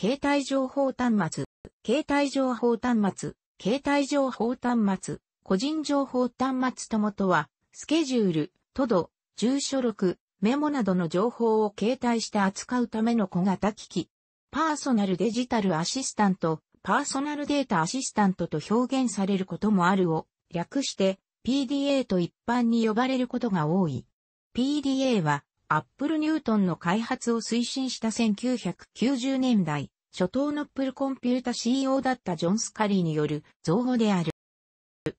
携帯情報端末、携帯情報端末、携帯情報端末、個人情報端末ともとは、スケジュール、都度、住所録、メモなどの情報を携帯して扱うための小型機器。パーソナルデジタルアシスタント、パーソナルデータアシスタントと表現されることもあるを、略して PDA と一般に呼ばれることが多い。PDA はアップルニュートンの開発を推進した1990年代、初頭のプルコンピュータ CEO だったジョン・スカリーによる造語である。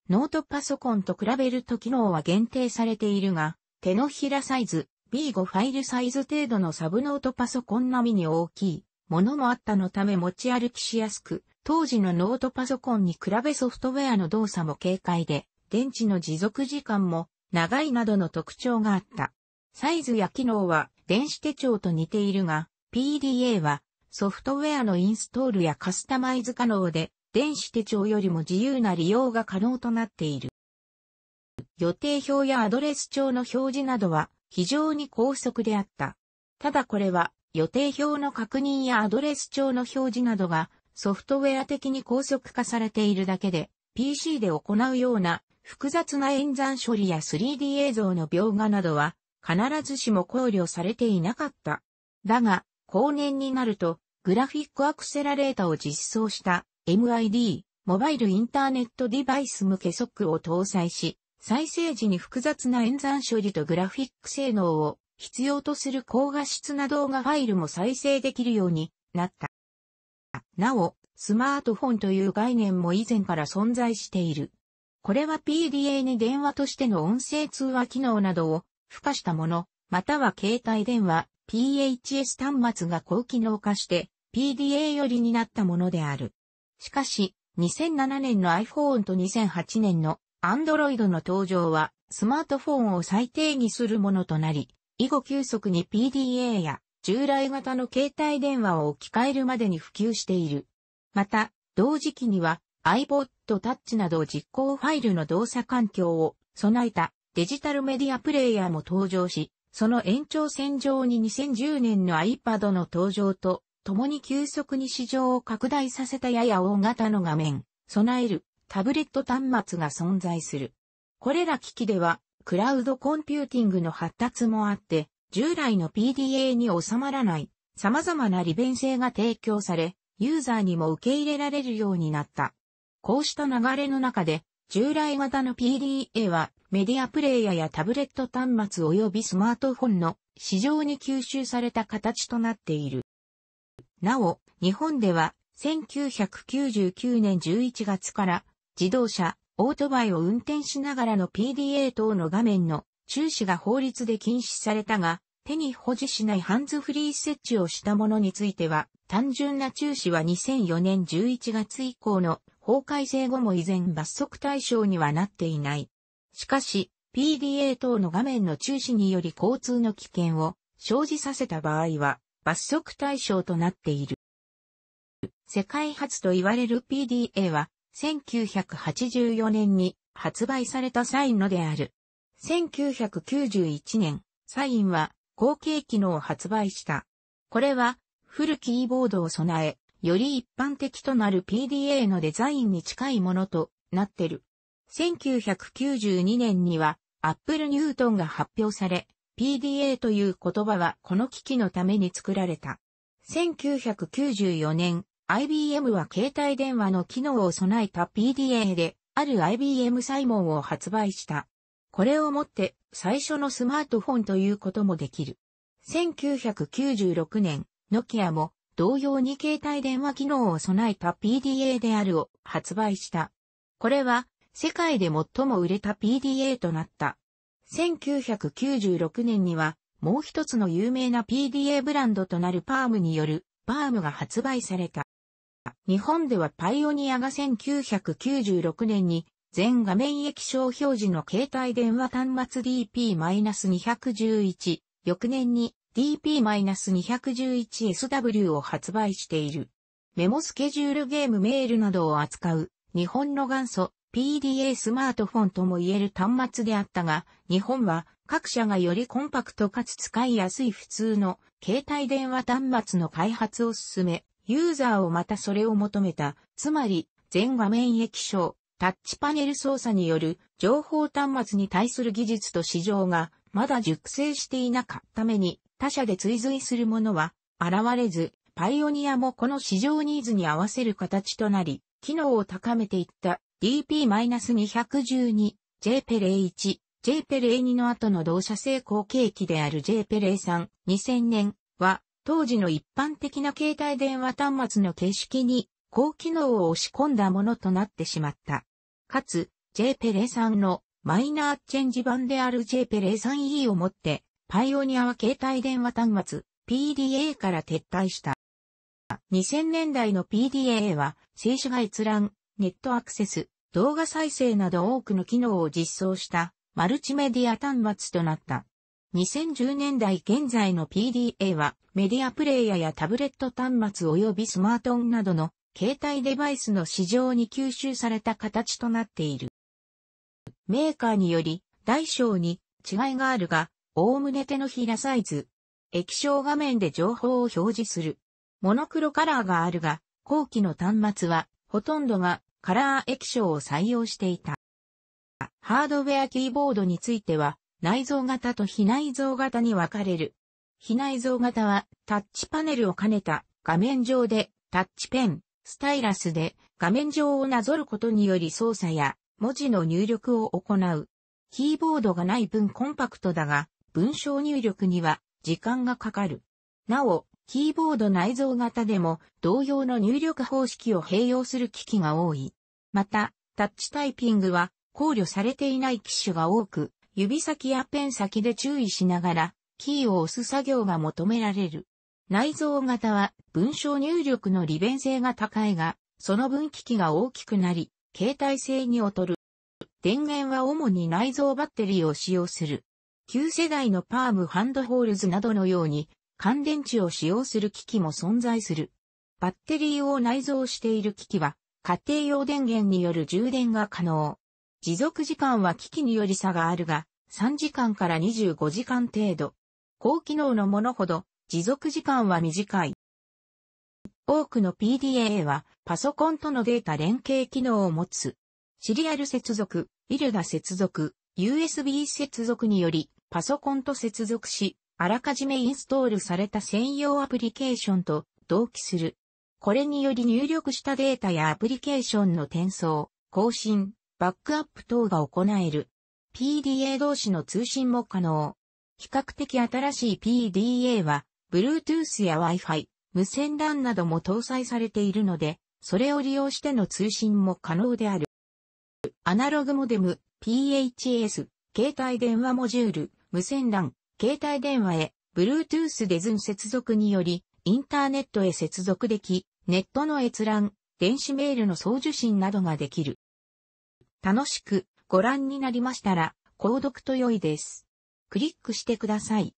ノートパソコンと比べると機能は限定されているが、手のひらサイズ、B5 ファイルサイズ程度のサブノートパソコン並みに大きいものもあったのため持ち歩きしやすく、当時のノートパソコンに比べソフトウェアの動作も軽快で、電池の持続時間も長いなどの特徴があった。サイズや機能は電子手帳と似ているが、PDA はソフトウェアのインストールやカスタマイズ可能で、電子手帳よりも自由な利用が可能となっている。予定表やアドレス帳の表示などは非常に高速であった。ただこれは予定表の確認やアドレス帳の表示などがソフトウェア的に高速化されているだけで PC で行うような複雑な演算処理や 3D 映像の描画などは必ずしも考慮されていなかった。だが、後年になると、グラフィックアクセラレータを実装した MID、モバイルインターネットディバイス向けソックを搭載し、再生時に複雑な演算処理とグラフィック性能を必要とする高画質な動画ファイルも再生できるようになった。なお、スマートフォンという概念も以前から存在している。これは PDA に電話としての音声通話機能などを付加したもの、または携帯電話、PHS 端末が高機能化して PDA よりになったものである。しかし、2007年の iPhone と2008年の Android の登場はスマートフォンを再定義するものとなり、以後急速に PDA や従来型の携帯電話を置き換えるまでに普及している。また、同時期には iPod Touch など実行ファイルの動作環境を備えたデジタルメディアプレイヤーも登場し、その延長線上に2010年の iPad の登場と、共に急速に市場を拡大させたやや大型の画面、備えるタブレット端末が存在する。これら機器では、クラウドコンピューティングの発達もあって、従来の PDA に収まらない様々な利便性が提供され、ユーザーにも受け入れられるようになった。こうした流れの中で、従来型の PDA はメディアプレイヤーやタブレット端末及びスマートフォンの市場に吸収された形となっている。なお、日本では1999年11月から自動車、オートバイを運転しながらの PDA 等の画面の中止が法律で禁止されたが、手に保持しないハンズフリー設置をしたものについては、単純な中止は2004年11月以降の法改正後も依然罰則対象にはなっていない。しかし、PDA 等の画面の中止により交通の危険を生じさせた場合は罰則対象となっている。世界初と言われる PDA は1984年に発売されたサインのである。1991年、サインは後継機能を発売した。これはフルキーボードを備え、より一般的となる PDA のデザインに近いものとなってる。1992年には Apple Newton が発表され、PDA という言葉はこの機器のために作られた。1994年、IBM は携帯電話の機能を備えた PDA で、ある IBM サイモンを発売した。これをもって最初のスマートフォンということもできる。1996年、ノキアも同様に携帯電話機能を備えた PDA であるを発売した。これは世界で最も売れた PDA となった。1996年にはもう一つの有名な PDA ブランドとなるパームによるパームが発売された。日本ではパイオニアが1996年に全画面液晶表示の携帯電話端末 DP-211、翌年に DP-211SW を発売している。メモスケジュールゲームメールなどを扱う日本の元祖 PDA スマートフォンとも言える端末であったが、日本は各社がよりコンパクトかつ使いやすい普通の携帯電話端末の開発を進め、ユーザーをまたそれを求めた、つまり全画面液晶、タッチパネル操作による情報端末に対する技術と市場がまだ熟成していなかったために他社で追随するものは現れず、パイオニアもこの市場ニーズに合わせる形となり、機能を高めていった DP-212、j p レ l 1 j p レ l 2の後の同社成功契機である j p レ l 3 2000年は、当時の一般的な携帯電話端末の形式に高機能を押し込んだものとなってしまった。かつ、j p レ l 3のマイナーチェンジ版である j p レ l 3 e をもってパイオニアは携帯電話端末 PDA から撤退した。2000年代の PDA は静止画閲覧、ネットアクセス、動画再生など多くの機能を実装したマルチメディア端末となった。2010年代現在の PDA はメディアプレイヤーやタブレット端末及びスマートンなどの携帯デバイスの市場に吸収された形となっている。メーカーにより大小に違いがあるが、おおむね手のひらサイズ。液晶画面で情報を表示する。モノクロカラーがあるが、後期の端末は、ほとんどがカラー液晶を採用していた。ハードウェアキーボードについては、内蔵型と非内蔵型に分かれる。非内蔵型は、タッチパネルを兼ねた画面上で、タッチペン、スタイラスで画面上をなぞることにより操作や文字の入力を行う。キーボードがない分コンパクトだが、文章入力には時間がかかる。なお、キーボード内蔵型でも同様の入力方式を併用する機器が多い。また、タッチタイピングは考慮されていない機種が多く、指先やペン先で注意しながら、キーを押す作業が求められる。内蔵型は文章入力の利便性が高いが、その分機器が大きくなり、携帯性に劣る。電源は主に内蔵バッテリーを使用する。旧世代のパームハンドホールズなどのように乾電池を使用する機器も存在する。バッテリーを内蔵している機器は家庭用電源による充電が可能。持続時間は機器により差があるが、3時間から25時間程度。高機能のものほど持続時間は短い。多くの PDA はパソコンとのデータ連携機能を持つ。シリアル接続、イルダ接続、USB 接続によりパソコンと接続し、あらかじめインストールされた専用アプリケーションと同期する。これにより入力したデータやアプリケーションの転送、更新、バックアップ等が行える。PDA 同士の通信も可能。比較的新しい PDA は、Bluetooth や Wi-Fi、無線 LAN なども搭載されているので、それを利用しての通信も可能である。アナログモデム、PHS、携帯電話モジュール、無線 LAN、携帯電話へ、Bluetooth でズン接続により、インターネットへ接続でき、ネットの閲覧、電子メールの送受信などができる。楽しくご覧になりましたら、購読と良いです。クリックしてください。